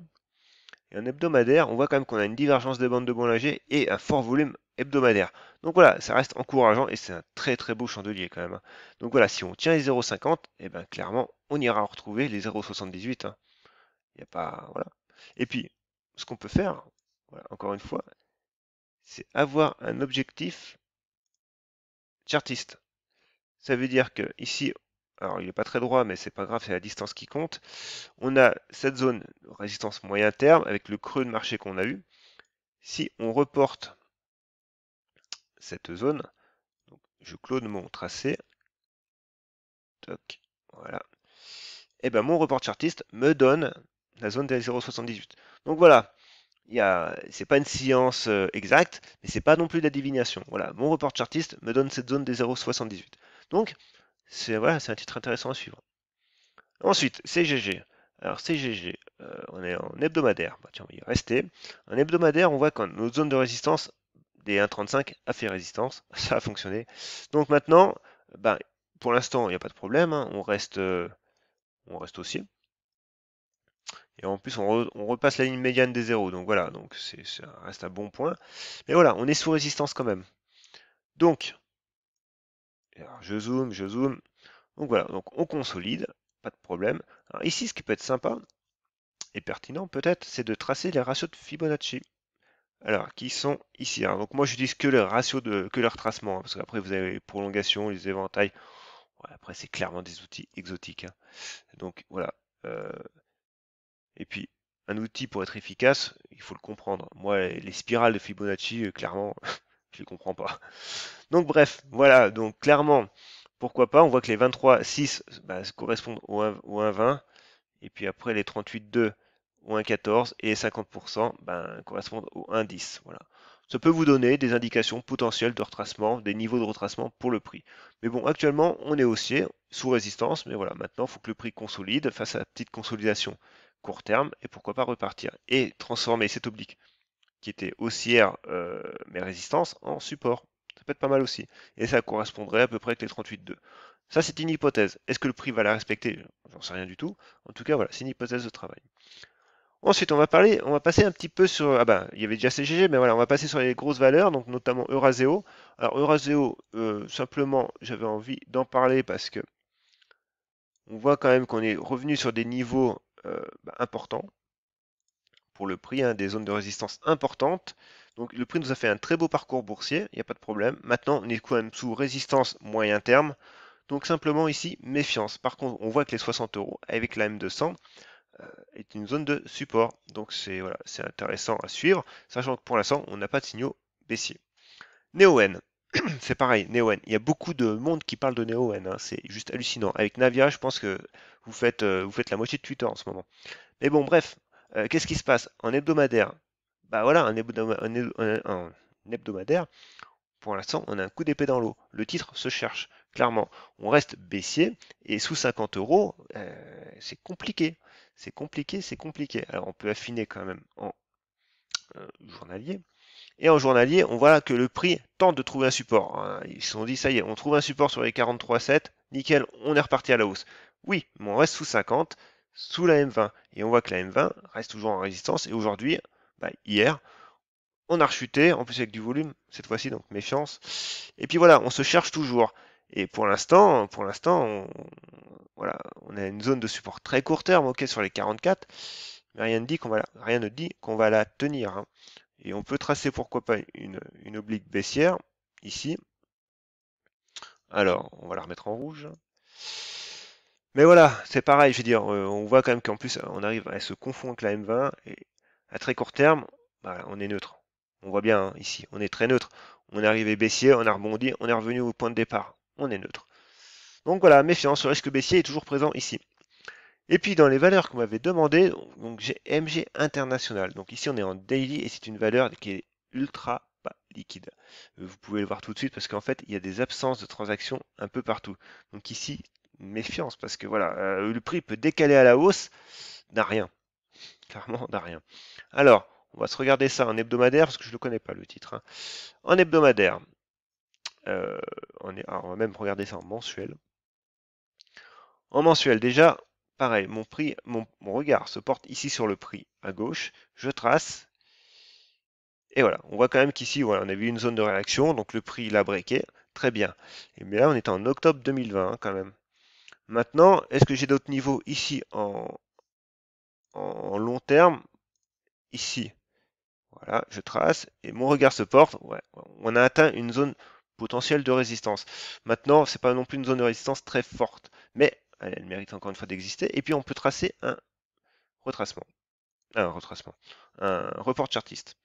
Et en hebdomadaire, on voit quand même qu'on a une divergence des bandes de Bollinger et un fort volume hebdomadaire. Donc voilà, ça reste encourageant et c'est un très très beau chandelier quand même. Hein. Donc voilà, si on tient les 0,50, et bien clairement, on ira retrouver les 0,78. Il n'y a pas... voilà. Et puis, ce qu'on peut faire, encore une fois, c'est avoir un objectif chartiste. Ça veut dire que ici, alors il n'est pas très droit, mais c'est pas grave, c'est la distance qui compte. On a cette zone de résistance moyen terme avec le creux de marché qu'on a eu. Si on reporte cette zone, donc je clone mon tracé. voilà. Et eh bien mon report chartiste me donne la zone des 0,78. Donc voilà, il a... c'est pas une science euh, exacte, mais c'est pas non plus de la divination. Voilà, mon report chartiste me donne cette zone des 0,78. Donc, c'est voilà, c'est un titre intéressant à suivre. Ensuite, CGG. Alors CGG, euh, on est en hebdomadaire. Bah, tiens, on va y rester. En hebdomadaire, on voit que notre zone de résistance des 1,35 a fait résistance, ça a fonctionné. Donc maintenant, bah, pour l'instant, il n'y a pas de problème, hein. on reste, euh, on reste aussi. Et en plus, on, repasse la ligne médiane des zéros. Donc voilà, donc ça reste un bon point. Mais voilà, on est sous résistance quand même. Donc, je zoome, je zoome. Donc voilà, donc on consolide, pas de problème. ici, ce qui peut être sympa et pertinent peut-être, c'est de tracer les ratios de Fibonacci. Alors, qui sont ici. donc moi, j'utilise que les ratios de, que leur tracement. Hein, parce qu'après, vous avez les prolongations, les éventails. après, c'est clairement des outils exotiques. Hein. Donc voilà. Euh, et puis, un outil pour être efficace, il faut le comprendre. Moi, les spirales de Fibonacci, euh, clairement, je les comprends pas. Donc bref, voilà, donc clairement, pourquoi pas, on voit que les 23,6 bah, correspondent au 1,20, et puis après les 38,2, 2 au 1, et les 50% ben, correspondent au 1,10. Voilà. Ça peut vous donner des indications potentielles de retracement, des niveaux de retracement pour le prix. Mais bon, actuellement, on est haussier, sous résistance, mais voilà, maintenant, il faut que le prix consolide, face à la petite consolidation court terme et pourquoi pas repartir et transformer cette oblique qui était haussière euh, mais résistance en support. Ça peut être pas mal aussi. Et ça correspondrait à peu près avec les 38,2. Ça, c'est une hypothèse. Est-ce que le prix va la respecter J'en sais rien du tout. En tout cas, voilà, c'est une hypothèse de travail. Ensuite, on va parler, on va passer un petit peu sur. Ah ben, il y avait déjà CGG, mais voilà, on va passer sur les grosses valeurs, donc notamment Euraseo. Alors Euraseo, euh, simplement, j'avais envie d'en parler parce que on voit quand même qu'on est revenu sur des niveaux euh, bah, important pour le prix, hein, des zones de résistance importantes. Donc le prix nous a fait un très beau parcours boursier, il n'y a pas de problème. Maintenant, on est quand même sous résistance moyen terme. Donc simplement ici, méfiance. Par contre, on voit que les 60 euros avec la M200 euh, est une zone de support. Donc c'est voilà, intéressant à suivre, sachant que pour l'instant, on n'a pas de signaux baissiers. NeoN, c'est pareil, NeoN. Il y a beaucoup de monde qui parle de NeoN, hein. c'est juste hallucinant. Avec Navia, je pense que euh, vous faites, la moitié de Twitter en ce moment. Mais bon, bref, euh, qu'est-ce qui se passe En hebdomadaire, bah voilà, en hebdomadaire, pour l'instant, on a un coup d'épée dans l'eau. Le titre se cherche, clairement. On reste baissier, et sous 50 euros, euh, c'est compliqué. C'est compliqué, c'est compliqué. Alors on peut affiner quand même en journalier. Et en journalier, on voit que le prix tente de trouver un support. Hein. Ils se sont dit, ça y est, on trouve un support sur les 43,7, nickel, on est reparti à la hausse. Oui, mais on reste sous 50, sous la M20. Et on voit que la M20 reste toujours en résistance. Et aujourd'hui, bah, hier, on a rechuté, en plus avec du volume, cette fois-ci, donc méfiance. Et puis voilà, on se cherche toujours. Et pour l'instant, pour l'instant, on, voilà, on a une zone de support très court terme, ok, sur les 44, mais rien ne dit qu'on va, la, rien ne dit qu'on va la tenir. Hein. Et on peut tracer pourquoi pas une, une oblique baissière ici. Alors, on va la remettre en rouge. Mais voilà, c'est pareil, je veux dire, euh, on voit quand même qu'en plus, euh, on arrive, à se confondre avec la M20, et à très court terme, bah, on est neutre. On voit bien hein, ici, on est très neutre. On est arrivé baissier, on a rebondi, on est revenu au point de départ. On est neutre. Donc voilà, méfiance, le risque baissier est toujours présent ici. Et puis dans les valeurs qu'on m'avez demandé, donc j'ai MG International. Donc ici on est en daily et c'est une valeur qui est ultra bah, liquide. Euh, vous pouvez le voir tout de suite parce qu'en fait il y a des absences de transactions un peu partout. Donc ici méfiance parce que voilà, euh, le prix peut décaler à la hausse n'a rien. Clairement, n'a rien. Alors, on va se regarder ça en hebdomadaire parce que je ne le connais pas le titre. Hein. En hebdomadaire, euh, on, va même regarder ça en mensuel. En mensuel, déjà, pareil, mon, prix, mon, regard se porte ici sur le prix à gauche. Je trace et voilà, on voit quand même qu'ici, voilà, on a vu une zone de réaction, donc le prix l'a breaké, très bien. Et bien là, on est en octobre 2020 hein, quand même. Maintenant, est-ce que j'ai d'autres niveaux ici en, long terme Ici. Voilà, je trace et mon regard se porte. on a atteint une zone potentielle de résistance. Maintenant, ce c'est pas non plus une zone de résistance très forte, mais elle, mérite encore une fois d'exister. Et puis on peut tracer un retracement, un retracement, un report chartiste.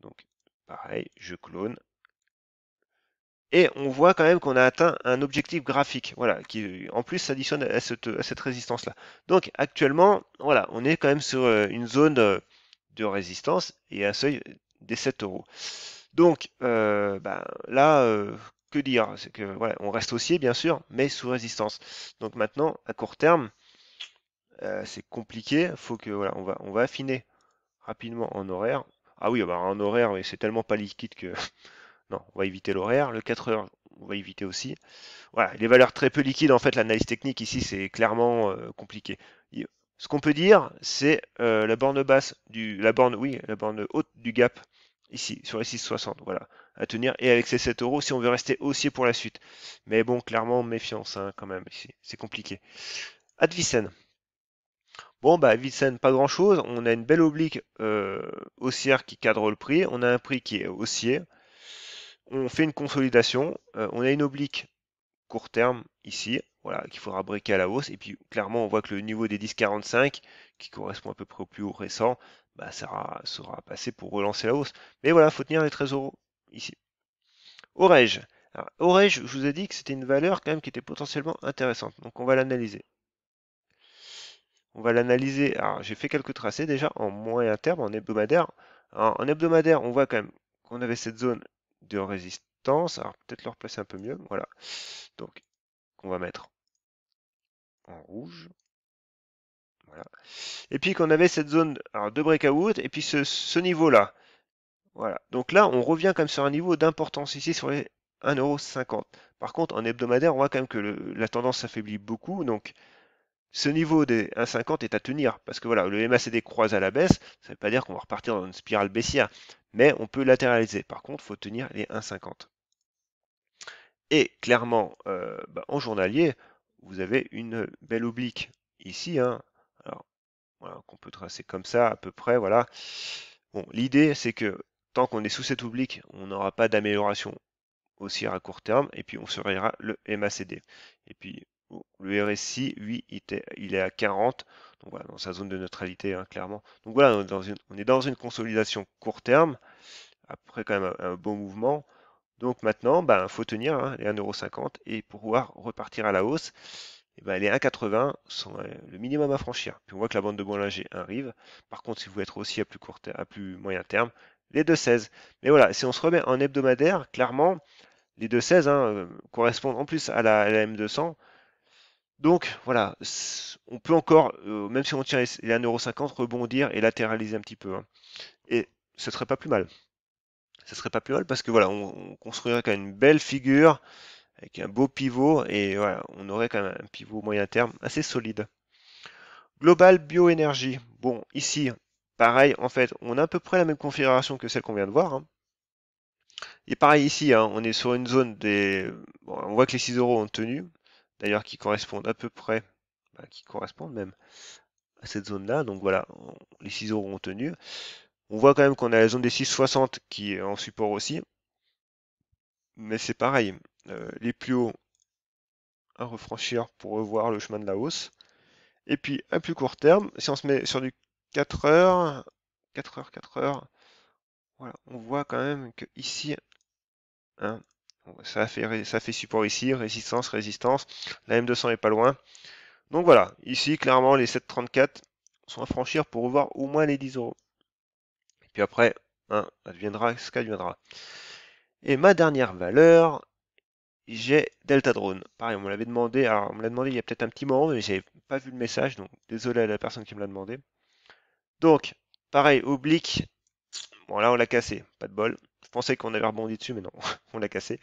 Donc, pareil, je clone et on voit quand même qu'on a atteint un objectif graphique, voilà, qui en plus s'additionne à cette, résistance-là. Donc actuellement, voilà, on est quand même sur euh, une zone euh, de résistance et un seuil des 7 euros. Donc euh, ben, là, que dire on reste haussier bien sûr, mais sous résistance. Donc maintenant, à court terme, c'est compliqué. Faut que voilà, on va, affiner rapidement en horaire. Ah oui, ah bah, en horaire, mais c'est tellement pas liquide que Non, on va éviter l'horaire. Le 4 heures, on va éviter aussi. Voilà, les valeurs très peu liquides, en fait, l'analyse technique ici, c'est clairement euh, compliqué. Ce qu'on peut dire, c'est euh, la borne basse du, la borne, oui, la borne haute du gap ici sur les 6,60. Voilà, à tenir. Et avec ces 7 euros, si on veut rester haussier pour la suite. Mais bon, clairement, méfiance hein, quand même ici. C'est compliqué. Advisen. Bon, bah, Advisen, pas grand chose. On a une belle oblique euh, haussière qui cadre le prix. On a un prix qui est haussier on fait une consolidation, euh, on a une oblique court terme ici, voilà, qu'il faudra briquer à la hausse, et puis clairement on voit que le niveau des 10,45, qui correspond à peu près au plus haut récent, bah, ça sera passé pour relancer la hausse. Mais voilà, faut tenir les 13 euros ici. Orège. Orège, je vous ai dit que c'était une valeur quand même qui était potentiellement intéressante, donc on va l'analyser. On va l'analyser, alors j'ai fait quelques tracés déjà en moyen terme, en hebdomadaire. en hebdomadaire, on voit quand même qu'on avait cette zone de résistance. Alors peut-être le replacer un peu mieux. Voilà. Donc qu'on va mettre en rouge. Voilà. Et puis qu'on avait cette zone alors, de breakout et puis ce, niveau-là. Voilà. Donc là, on revient comme sur un niveau d'importance ici sur les 1,50€. Par contre, en hebdomadaire, on voit quand même que la tendance s'affaiblit beaucoup. Donc ce niveau des 1,50€ est à tenir. Parce que voilà, le MACD croise à la baisse. Ça ne veut pas dire qu'on va repartir dans une spirale baissière mais on peut latéraliser. Par contre, il faut tenir les 1,50. Et clairement, euh, bah, en journalier, vous avez une belle oblique ici. Hein, alors, qu'on peut tracer comme ça à peu près. Voilà. Bon, l'idée, c'est que tant qu'on est sous cette oblique, on n'aura pas d'amélioration aussi à court terme, et puis on surveillera le MACD. Et puis le RSI, lui, il est à 40, donc voilà, dans sa zone de neutralité, hein, clairement. Donc voilà, on est, dans une, consolidation court terme, après quand même un, bon mouvement. Donc maintenant, il ben, faut tenir hein, les 1,50€ et pouvoir repartir à la hausse, et eh ben, les 1,80€ sont le minimum à franchir. Puis on voit que la bande de Bollinger arrive. Par contre, si vous voulez être aussi à plus, court à plus moyen terme, les 2,16€. Mais voilà, si on se remet en hebdomadaire, clairement, les 2,16€ hein, euh, correspondent en plus à la M200. Donc voilà, on peut encore, euh, même si on tient les 1,50€, rebondir et latéraliser un petit peu. Hein. Et ce serait pas plus mal. Ce serait pas plus mal parce que voilà, on, construirait quand même une belle figure avec un beau pivot et voilà, on aurait quand même un pivot moyen terme assez solide. Global bioénergie. Bon, ici, pareil, en fait, on a à peu près la même configuration que celle qu'on vient de voir. Hein. Et pareil ici, hein, on est sur une zone des. on voit que les 6 euros ont tenu, d'ailleurs qui correspondent à peu près, bah, qui correspondent même à cette zone-là. Donc voilà, les ciseaux ont tenu. On voit quand même qu'on a la zone des 660 qui est en support aussi. Mais c'est pareil, euh, les plus hauts à refranchir pour revoir le chemin de la hausse. Et puis à plus court terme, si on se met sur du 4 heures, 4 heures, 4 heures, voilà, on voit quand même que ici, hein, bah, ça fait, ça fait support ici, résistance, résistance. La M200 est pas loin. Donc voilà, ici clairement les 7,34 sont à franchir pour revoir au moins les 10 euros. Et puis après, hein, adviendra ce qu'adviendra. Et ma dernière valeur, j'ai Delta Drone. Pareil, on me l'avait demandé, alors on me l'a demandé il y a peut-être un petit moment, mais j'avais pas vu le message, donc désolé à la personne qui me l'a demandé. Donc, pareil, oblique. Bon là on l'a cassé, pas de bol pensais qu'on avait rebondi dessus, mais non, on l'a cassé.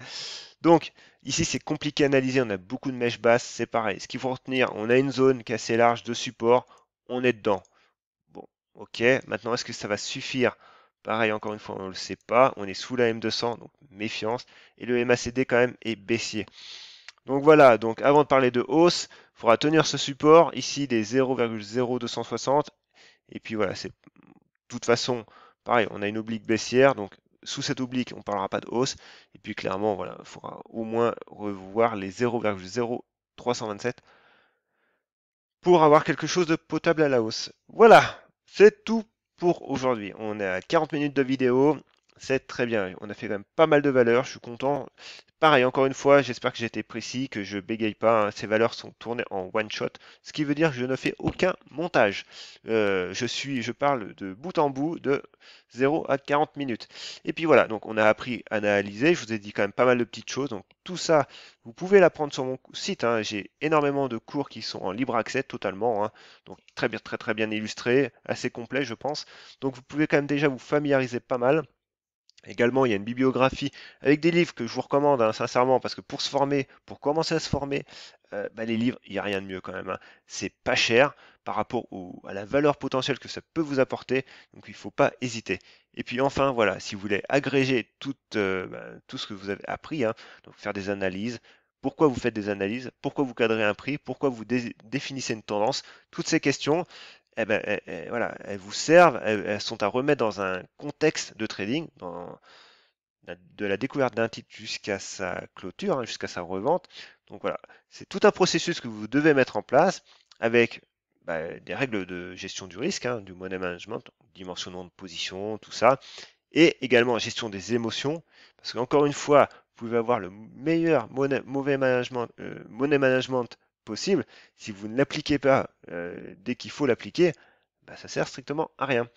Donc, ici, c'est compliqué à analyser. On a beaucoup de mèches basses, c'est pareil. Ce qu'il faut retenir, on a une zone qui est assez large de support. On est dedans. Bon, ok. Maintenant, est-ce que ça va suffire Pareil, encore une fois, on ne le sait pas. On est sous la M200, donc méfiance. Et le MACD, quand même, est baissier. Donc voilà, donc avant de parler de hausse, il faudra tenir ce support ici des 0,0260. Et puis voilà, c'est de toute façon, pareil, on a une oblique baissière, donc sous cet oblique, on ne parlera pas de hausse. Et puis clairement, voilà, il faudra au moins revoir les 0,0327 pour avoir quelque chose de potable à la hausse. Voilà, c'est tout pour aujourd'hui. On est à 40 minutes de vidéo. C'est très bien. On a fait quand même pas mal de valeurs. Je suis content. Pareil, encore une fois, j'espère que j'ai été précis, que je bégaye pas. Hein. Ces valeurs sont tournées en one shot, ce qui veut dire que je ne fais aucun montage. Euh, je suis, je parle de bout en bout de 0 à 40 minutes. Et puis voilà, donc on a appris à analyser. Je vous ai dit quand même pas mal de petites choses. Donc tout ça, vous pouvez l'apprendre sur mon site. Hein. J'ai énormément de cours qui sont en libre accès totalement. Hein. Donc très bien, très très bien illustré, assez complet, je pense. Donc vous pouvez quand même déjà vous familiariser pas mal. Également, il y a une bibliographie avec des livres que je vous recommande, hein, sincèrement, parce que pour se former, pour commencer à se former, euh, bah, les livres, il n'y a rien de mieux quand même. Hein. C'est pas cher par rapport à la valeur potentielle que ça peut vous apporter, donc il ne faut pas hésiter. Et puis enfin, voilà, si vous voulez agréger tout, euh, bah, tout ce que vous avez appris, hein, donc faire des analyses, pourquoi vous faites des analyses, pourquoi vous cadrez un prix, pourquoi vous définissez une tendance, toutes ces questions, elles, eh ben, eh, eh, voilà, elles vous servent, elles, sont à remettre dans un contexte de trading, dans, de la découverte d'un titre jusqu'à sa clôture, hein, jusqu'à sa revente. Donc voilà, c'est tout un processus que vous devez mettre en place avec bah, des règles de gestion du risque, hein, du money management, dimensionnement de position, tout ça, et également la gestion des émotions, parce qu'encore une fois, vous pouvez avoir le meilleur money, mauvais management, euh, money management possible, si vous ne l'appliquez pas euh, dès qu'il faut l'appliquer, bah, ça sert strictement à rien.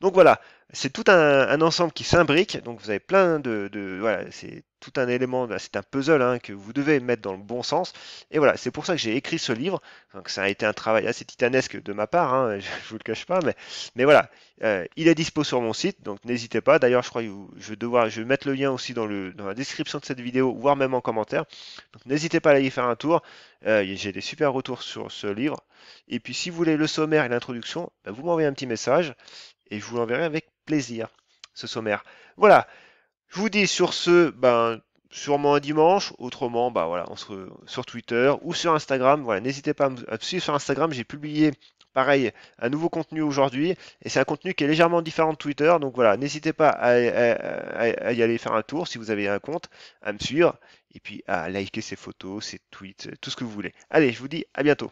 Donc voilà, c'est tout un, ensemble qui s'imbrique, donc vous avez plein de... voilà, c'est tout un élément, bah, c'est un puzzle hein, que vous devez mettre dans le bon sens. Et voilà, c'est pour ça que j'ai écrit ce livre. Donc ça a été un travail assez titanesque de ma part, hein, je ne vous le cache pas, mais, mais voilà, euh, il est dispo sur mon site, donc n'hésitez pas. D'ailleurs, je crois que je vais devoir je vais mettre le lien aussi dans, le, dans la description de cette vidéo, voire même en commentaire. Donc n'hésitez pas à aller y faire un tour. Euh, j'ai des super retours sur ce livre. Et puis si vous voulez le sommaire et l'introduction, bah, vous m'envoyez un petit message et je vous l'enverrai avec plaisir, ce sommaire. Voilà, je vous dis sur ce, ben, sûrement un dimanche, autrement, ben, voilà, on se, sur Twitter ou sur Instagram, voilà, n'hésitez pas à me suivre sur Instagram, j'ai publié pareil, un nouveau contenu aujourd'hui. Et c'est un contenu qui est légèrement différent de Twitter. Donc voilà, n'hésitez pas à, y aller faire un tour si vous avez un compte, à me suivre, et puis à liker ces photos, ses tweets, tout ce que vous voulez. Allez, je vous dis à bientôt.